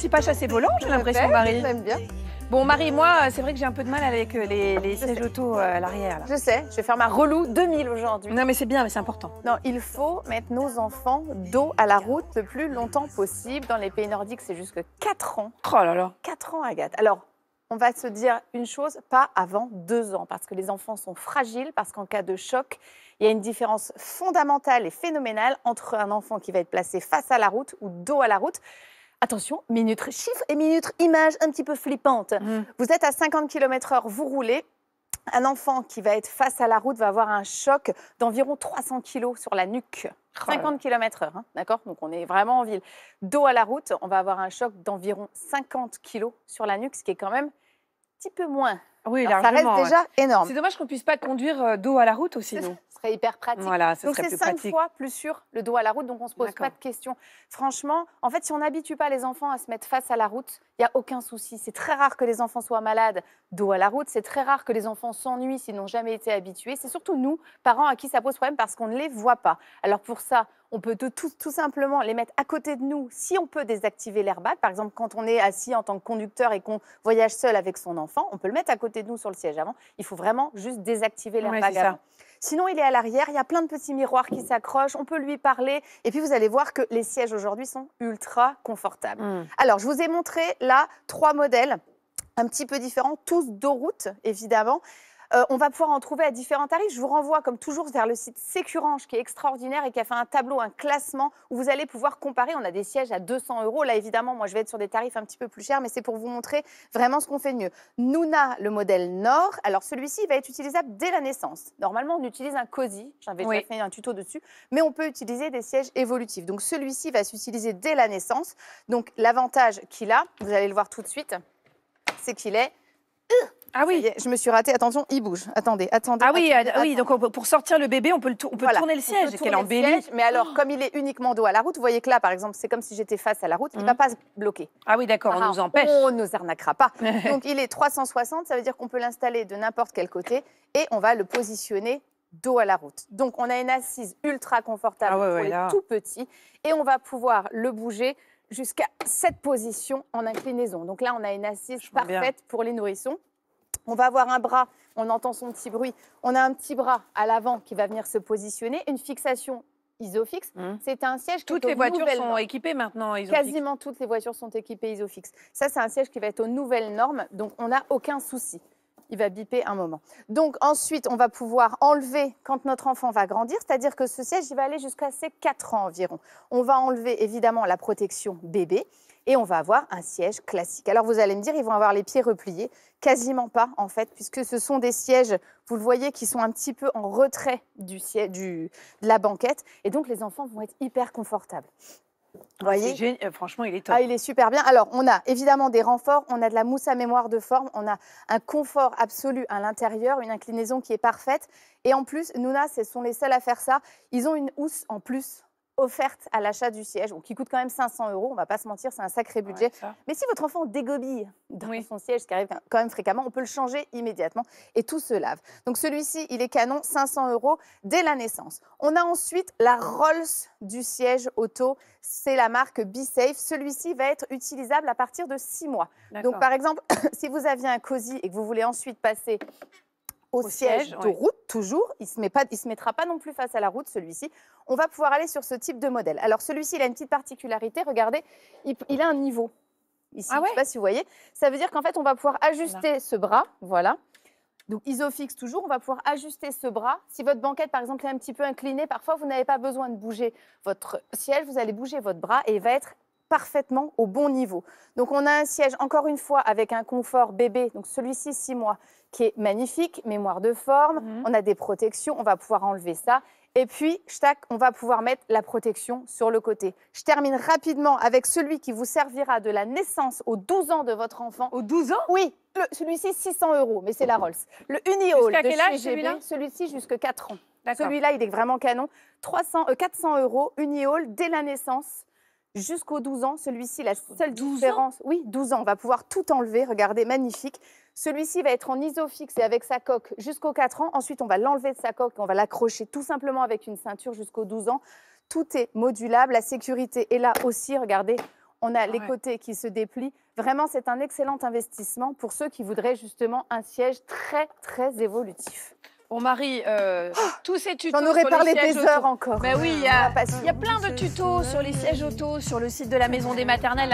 petit pas chassé volant, j'ai l'impression, Marie. bien. Bon, Marie, moi, c'est vrai que j'ai un peu de mal avec euh, les, sièges auto euh, à l'arrière. Je sais, je vais faire ma relou 2000 aujourd'hui. Non, mais c'est bien, mais c'est important. Non, il faut mettre nos enfants dos à la route le plus longtemps possible. Dans les pays nordiques, c'est jusque 4 ans. Oh là là 4 ans, Agathe. Alors, on va se dire une chose, pas avant 2 ans, parce que les enfants sont fragiles, parce qu'en cas de choc, il y a une différence fondamentale et phénoménale entre un enfant qui va être placé face à la route ou dos à la route. Attention, minute chiffre et minute image un petit peu flippante. Mm. Vous êtes à 50 km/h, vous roulez. Un enfant qui va être face à la route va avoir un choc d'environ 300 kg sur la nuque. 50 km/h, hein, d'accord Donc on est vraiment en ville. Dos à la route, on va avoir un choc d'environ 50 kg sur la nuque, ce qui est quand même un petit peu moins. Oui, Ça reste déjà énorme. C'est dommage qu'on ne puisse pas conduire euh, dos à la route aussi, non c'est hyper pratique. donc c'est cinq fois plus sûr le dos à la route, donc on se pose pas de questions. Franchement, en fait, si on n'habitue pas les enfants à se mettre face à la route, il y a aucun souci. C'est très rare que les enfants soient malades dos à la route. C'est très rare que les enfants s'ennuient s'ils n'ont jamais été habitués. C'est surtout nous, parents, à qui ça pose problème parce qu'on ne les voit pas. Alors pour ça, on peut tout, simplement les mettre à côté de nous si on peut désactiver l'airbag. Par exemple, quand on est assis en tant que conducteur et qu'on voyage seul avec son enfant, on peut le mettre à côté de nous sur le siège avant. Il faut vraiment juste désactiver l'airbag Sinon, il est à l'arrière. Il y a plein de petits miroirs qui s'accrochent. On peut lui parler. Et puis, vous allez voir que les sièges aujourd'hui sont ultra confortables. Hmm. Alors, je vous ai montré là trois modèles un petit peu différents, tous deux route, évidemment. Euh, on va pouvoir en trouver à différents tarifs. Je vous renvoie, comme toujours, vers le site Sécurange, qui est extraordinaire et qui a fait un tableau, un classement où vous allez pouvoir comparer. On a des sièges à 200 euros. Là, évidemment, moi, je vais être sur des tarifs un petit peu plus chers, mais c'est pour vous montrer vraiment ce qu'on fait de mieux. Nuna, le modèle Nord. Alors, celui-ci va être utilisable dès la naissance. Normalement, on utilise un COSI. J'avais déjà fait un tuto dessus. Mais on peut utiliser des sièges évolutifs. Donc, celui-ci va s'utiliser dès la naissance. Donc, l'avantage qu'il a, vous allez le voir tout de suite, c'est qu'il est euh, ah oui, je me suis ratée. Attention, il bouge. Attendez, attendez. Ah oui, ah oui. Donc pour sortir le bébé, on peut, le on peut tourner le siège. Quelle embellie Mais alors, comme il est uniquement dos à la route, vous voyez que là, par exemple, c'est comme si j'étais face à la route. Il ne va mhm. pas se bloquer. Ah oui, d'accord. on ah, nous empêche. On ne nous arnaquera pas. donc il est 360. Ça veut dire qu'on peut l'installer de n'importe quel côté et on va le positionner dos à la route. Donc on a une assise ultra confortable ah pour les tout petits et on va pouvoir le bouger jusqu'à cette position en inclinaison. Donc là, on a une assise parfaite pour les nourrissons. On va avoir un bras, on entend son petit bruit. On a un petit bras à l'avant qui va venir se positionner, une fixation Isofix. Mmh. C'est un siège qui Toutes les voitures sont équipées maintenant. Isofix. Quasiment toutes les voitures sont équipées Isofix. Ça, c'est un siège qui va être aux nouvelles normes, donc on n'a aucun souci il va biper un moment. Donc ensuite, on va pouvoir enlever quand notre enfant va grandir, c'est-à-dire que ce siège, il va aller jusqu'à ses 4 ans environ. On va enlever évidemment la protection bébé et on va avoir un siège classique. Alors vous allez me dire, ils vont avoir les pieds repliés, quasiment pas en fait, puisque ce sont des sièges, vous le voyez, qui sont un petit peu en retrait du, du de la banquette, et donc les enfants vont être hyper confortables voyez euh, Franchement, il est top. Ah, il est super bien. Alors, on a évidemment des renforts, on a de la mousse à mémoire de forme, on a un confort absolu à l'intérieur, une inclinaison qui est parfaite. Et en plus, Nuna, ce sont les seuls à faire ça. Ils ont une housse en plus offerte à l'achat du siège, ou qui coûte quand même 500 euros, on ne va pas se mentir, c'est un sacré budget. Mais si votre enfant dégobille dans son siège, ce qui arrive quand même fréquemment, on peut le changer immédiatement et tout se lave. Donc celui-ci, il est canon, 500 euros dès la naissance. On a ensuite la Rolls du siège auto, c'est la marque BeSafe. Celui-ci va être utilisable à partir de 6 mois. Donc par exemple, si vous aviez un cosy et que vous voulez ensuite passer au, siège, de route, toujours. Il ne se, met se mettra pas non plus face à la route, celui-ci. On va pouvoir aller sur ce type de modèle. Alors, celui-ci, il a une petite particularité. Regardez, il, a un niveau. Ici, ah je ne sais pas si vous voyez. Ça veut dire qu'en fait, on va pouvoir ajuster ce bras. Voilà. Donc, isofix toujours, on va pouvoir ajuster ce bras. Si votre banquette, par exemple, est un petit peu inclinée, parfois, vous n'avez pas besoin de bouger votre siège, vous allez bouger votre bras et il va être parfaitement au bon niveau. Donc on a un siège, encore une fois, avec un confort bébé, donc celui-ci 6 mois, qui est magnifique, mémoire de forme, mhm. on a des protections, on va pouvoir enlever ça. Et puis, on va pouvoir mettre la protection sur le côté. Je termine rapidement avec celui qui vous servira de la naissance aux 12 ans de votre enfant. Aux 12 ans Oui, celui-ci 600 euros, mais c'est la Rolls. Le uni de chez GB, celui-ci jusqu'à 4 ans. Celui-là, il est vraiment canon. 300, 400 euh, euros hall dès la naissance jusqu'aux 12 ans. Celui-ci, la seule différence. Oui, 12 ans. On va pouvoir tout enlever. Regardez, magnifique. Celui-ci va être en isofix et avec sa coque jusqu'aux 4 ans. Ensuite, on va l'enlever de sa coque on va l'accrocher tout simplement avec une ceinture jusqu'aux 12 ans. Tout est modulable. La sécurité est là aussi. Regardez, on a les côtés qui se déplient. Vraiment, c'est un excellent investissement pour ceux qui voudraient justement un siège très, très évolutif. Bon marie euh, oh tous ces tutos. J'en aurais parlé des heures encore. Mais bah oui, il y, a, ah, il y a plein de tutos sur les sièges auto, sur le site de la maison des maternelles.